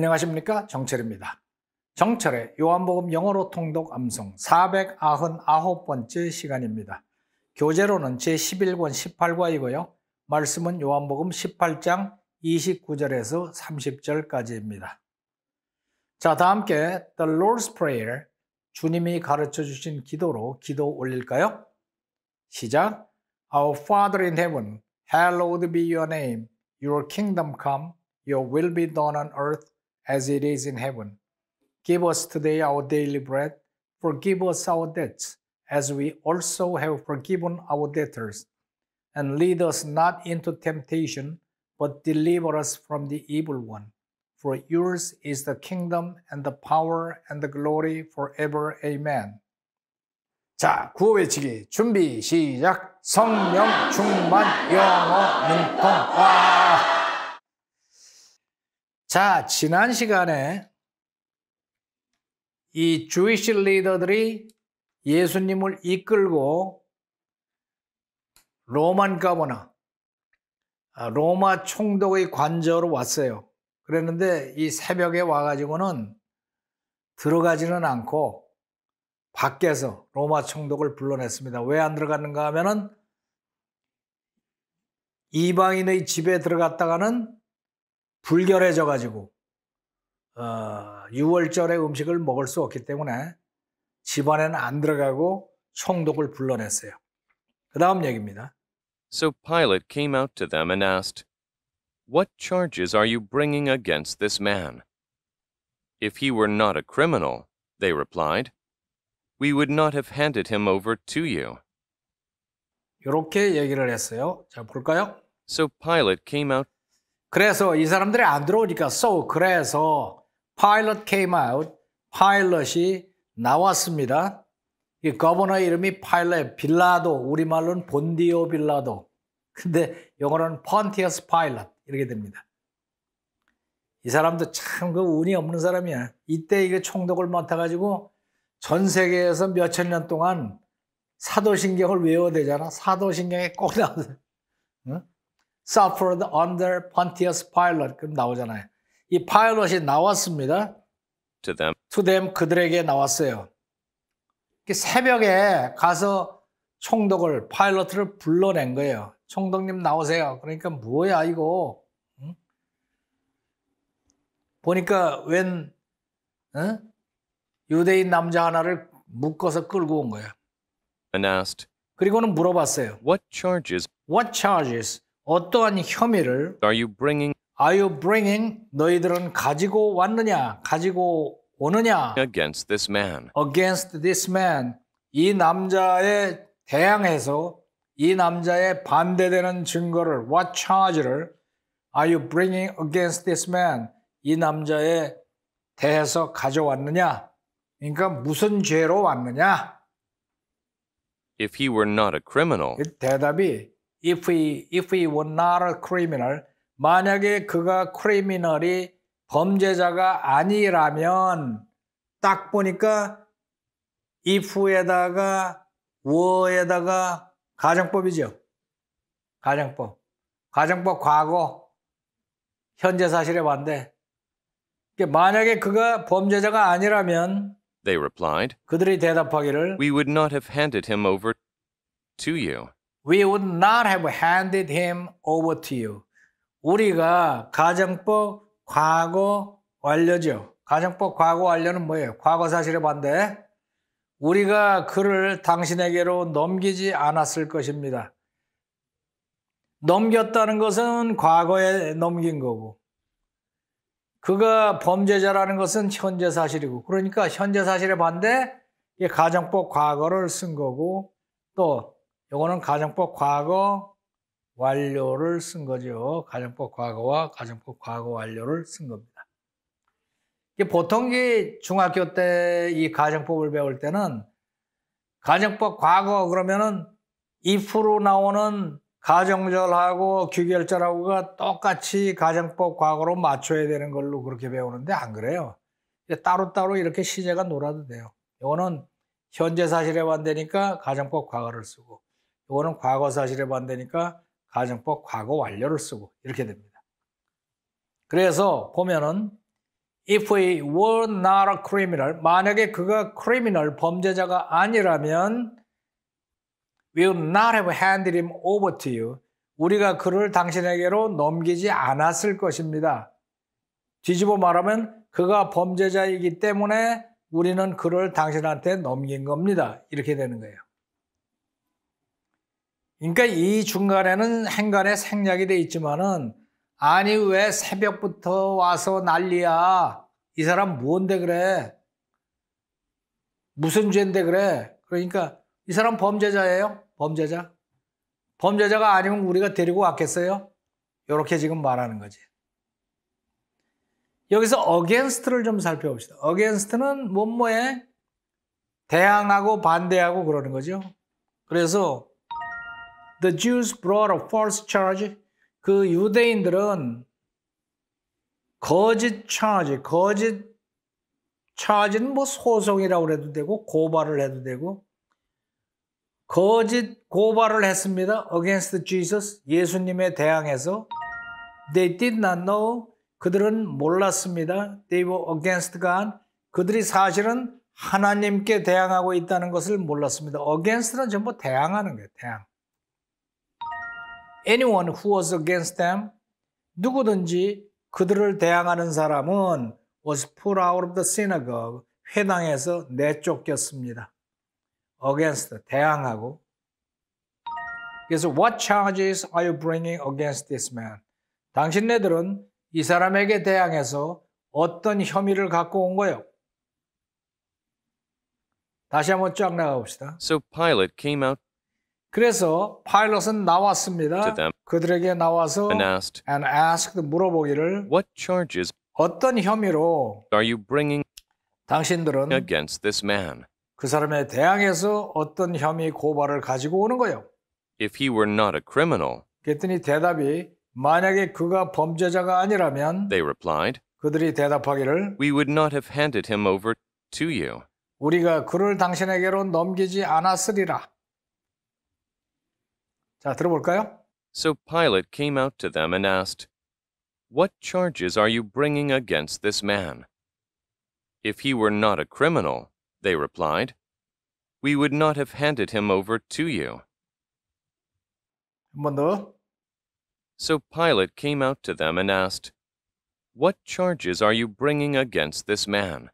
안녕하십니까 정철입니다. 정철의 요한복음 영어로 통독 암송 499번째 시간입니다. 교재로는 제11권 18과이고요. 말씀은 요한복음 18장 29절에서 30절까지입니다. 자, 다 함께 The Lord's Prayer 주님이 가르쳐 주신 기도로 기도 올릴까요? 시작. Our Father in heaven, hallowed be your name. Your kingdom come, your will be done on earth as it is in heaven. Give us today our daily bread. Forgive us our debts, as we also have forgiven our debtors. And lead us not into temptation, but deliver us from the evil one. For yours is the kingdom and the power and the glory forever. Amen. 자, 구호 외치기 준비 시작. 성령 충만 영어 능통. 와. 자, 지난 시간에 이주이실 리더들이 예수님을 이끌고 로만 가거나 아, 로마 총독의 관저로 왔어요. 그랬는데 이 새벽에 와가지고는 들어가지는 않고 밖에서 로마 총독을 불러냈습니다. 왜 안 들어갔는가 하면은 이방인의 집에 들어갔다가는 불결해져 가지고 어, 6월절에 음식을 먹을 수 없기 때문에 집안에는 안 들어가고 총독을 불러냈어요. 그 다음 얘기입니다. So Pilate came out to them and asked, What charges are you bringing against this man? If he were not a criminal, they replied, we would not have handed him over to you. 이렇게 얘기를 했어요. 자, 볼까요? So Pilate came out 그래서 이 사람들이 안 들어오니까 so 그래서 pilot came out, p i l 이 나왔습니다. 이거버너 이름이 파일럿 빌라도, 우리말로는 본디오 빌라도. 근데 영어로는 펀티어스 파일럿 이렇게 됩니다. 이 사람도 참그 운이 없는 사람이야. 이때 이게 총독을 맡아가지고 전 세계에서 몇천 년 동안 사도신경을 외워대잖아. 사도신경에 꼭 나오는. 응? suffered under Pontius Pilate 그럼 나오잖아요. 이 파일럿이 나왔습니다. To them. To them 그들에게 나왔어요. 새벽에 가서 총독을 파일럿을 불러낸 거예요. 총독님 나오세요. 그러니까 뭐야 이거? 응? 보니까 웬 응? 유대인 남자 하나를 묶어서 끌고 온 거예요. And asked. 그리고는 물어봤어요. What charges? What charges? 어떠한 혐의를 Are you bringing? Are you bringing? 너희들은 가지고 왔느냐? 가지고 오느냐? Against this man. Against this man. 이 남자에 대항해서 이 남자에 반대되는 증거를 what charge를 Are you bringing against this man? 이 남자에 대해서 가져왔느냐? 그러니까 무슨 죄로 왔느냐? If he were not a criminal. 대답이 if he, if he were not a criminal, 만약에 그가 criminal이 범죄자가 아니라면 딱 보니까 if에다가 were에다가 가정법이죠. 가정법. 가정법 과거, 현재 사실에 반대. 만약에 그가 범죄자가 아니라면 They replied, 그들이 대답하기를 We would not have handed him over to you. We would not have handed him over to you. 우리가 가정법 과거 완료죠. 가정법 과거 완료는 뭐예요? 과거 사실에 반대. 우리가 그를 당신에게로 넘기지 않았을 것입니다. 넘겼다는 것은 과거에 넘긴 거고, 그가 범죄자라는 것은 현재 사실이고, 그러니까 현재 사실에 반대, 가정법 과거를 쓴 거고, 또 요거는 가정법 과거 완료를 쓴 거죠. 가정법 과거와 가정법 과거 완료를 쓴 겁니다. 보통 중학교 때 이 가정법을 배울 때는 가정법 과거 그러면은 if로 나오는 가정절하고 규결절하고가 똑같이 가정법 과거로 맞춰야 되는 걸로 그렇게 배우는데 안 그래요. 따로따로 이렇게 시제가 놀아도 돼요. 이거는 현재 사실에 반대니까 가정법 과거를 쓰고 이거는 과거 사실에 반대니까 가정법 과거 완료를 쓰고 이렇게 됩니다. 그래서 보면은 if he were not a criminal 만약에 그가 criminal 범죄자가 아니라면 we w o l not have handed him over to you 우리가 그를 당신에게로 넘기지 않았을 것입니다. 뒤집어 말하면 그가 범죄자이기 때문에 우리는 그를 당신한테 넘긴 겁니다. 이렇게 되는 거예요. 그러니까 이 중간에는 행간에 생략이 돼 있지만은 아니 왜 새벽부터 와서 난리야? 이 사람 뭔데 그래? 무슨 죄인데 그래? 그러니까 이 사람 범죄자예요? 범죄자? 범죄자가 아니면 우리가 데리고 왔겠어요? 이렇게 지금 말하는 거지. 여기서 어게인스트를 좀 살펴봅시다. 어게인스트는 뭐뭐에 대항하고 반대하고 그러는 거죠. 그래서 the Jews brought a false charge. 그 유대인들은 거짓 charge, 거짓 charge는 뭐 소송이라고 해도 되고 고발을 해도 되고 거짓 고발을 했습니다. against Jesus, 예수님에 대항해서 they did not know, 그들은 몰랐습니다. they were against God, 그들이 사실은 하나님께 대항하고 있다는 것을 몰랐습니다. against는 전부 대항하는 거예요, 대항. anyone who was against them 누구든지 그들을 대항하는 사람은 was put out of the synagogue 회당에서 내쫓겼습니다. against 대항하고 그래서 what charges are you bringing against this man? 당신네들은 이 사람에게 대항해서 어떤 혐의를 갖고 온 거예요? 다시 한번 쫙 나가 봅시다. So Pilate came out 그래서 파일럿은 나왔습니다. 그들에게 나와서 and asked, and asked 물어보기를 What charges 어떤 혐의로 are you bringing 당신들은 against this man? 그 사람에 대항해서 어떤 혐의 고발을 가지고 오는 거예요. If he were not a criminal, 그랬더니 대답이 만약에 그가 범죄자가 아니라면 they replied, 그들이 대답하기를 We would not have handed him over to you. 우리가 그를 당신에게로 넘기지 않았으리라. 자, 들어볼까요? So Pilate came out to them and asked, What charges are you bringing against this man? If he were not a criminal, they replied, we would not have handed him over to you. So Pilate came out to them and asked, What charges are you bringing against this man?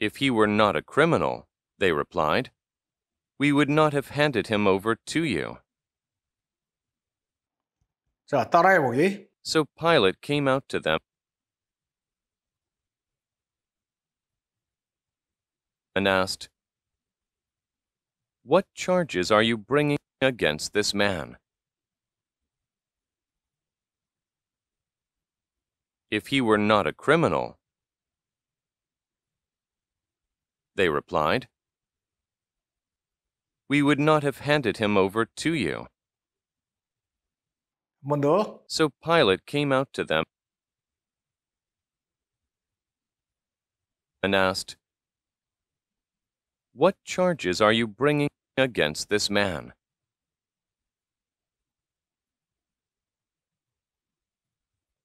If he were not a criminal, they replied, we would not have handed him over to you. 자, So Pilate came out to them and asked, What charges are you bringing against this man? If he were not a criminal, they replied, we would not have handed him over to you. Mundo. So Pilate came out to them and asked, What charges are you bringing against this man?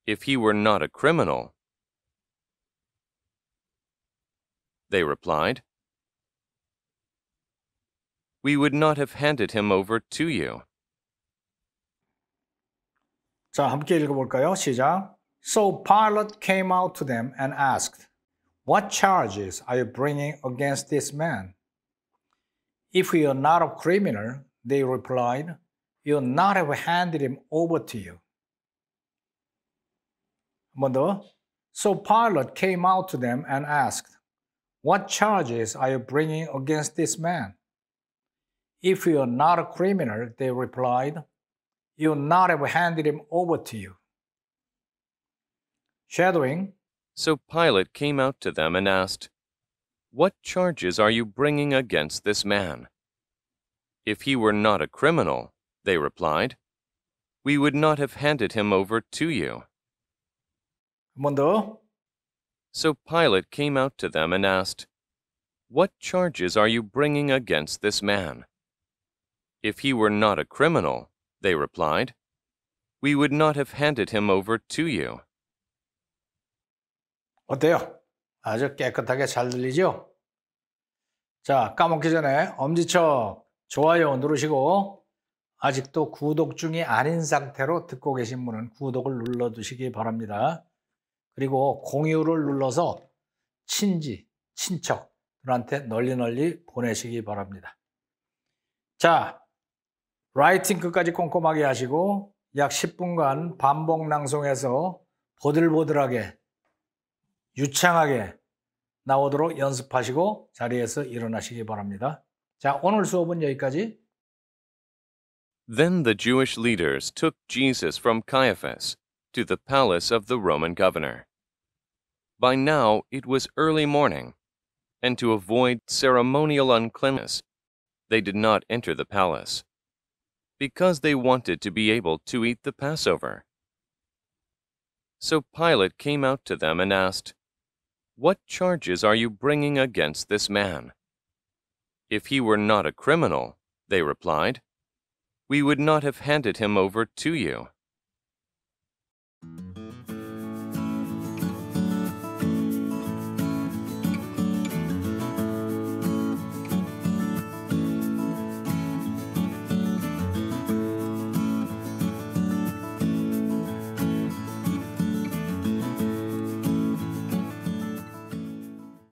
If he were not a criminal, they replied, we would not have handed him over to you. 자, 함께 읽어볼까요? 시작. So Pilate came out to them and asked, What charges are you bringing against this man? If you are not a criminal, they replied, You'll not have handed him over to you. 한 더. So Pilate came out to them and asked, What charges are you bringing against this man? If you are not a criminal, they replied, you would not have handed him over to you. Shadowing. So Pilate came out to them and asked, What charges are you bringing against this man? If he were not a criminal, they replied, we would not have handed him over to you. Mundo. So Pilate came out to them and asked, What charges are you bringing against this man? If he were not a criminal, They replied, We would not have handed him over to you. 어때요? 아주 깨끗하게 잘 들리죠? 자, 까먹기 전에 엄지척 좋아요 누르시고 아직도 구독 중이 아닌 상태로 듣고 계신 분은 구독을 눌러 주시기 바랍니다. 그리고 공유를 눌러서 친지, 친척들한테 널리 널리 보내시기 바랍니다. 자, 라이팅 끝까지 꼼꼼하게 하시고 약 10분간 반복 낭송해서 보들보들하게 유창하게 나오도록 연습하시고 자리에서 일어나시기 바랍니다. 자, 오늘 수업은 여기까지. Then the Jewish leaders took Jesus from Caiaphas to the palace of the Roman governor. By now it was early morning, and to avoid ceremonial uncleanness, they did not enter the palace because they wanted to be able to eat the Passover. So Pilate came out to them and asked, What charges are you bringing against this man? If he were not a criminal, they replied, we would not have handed him over to you.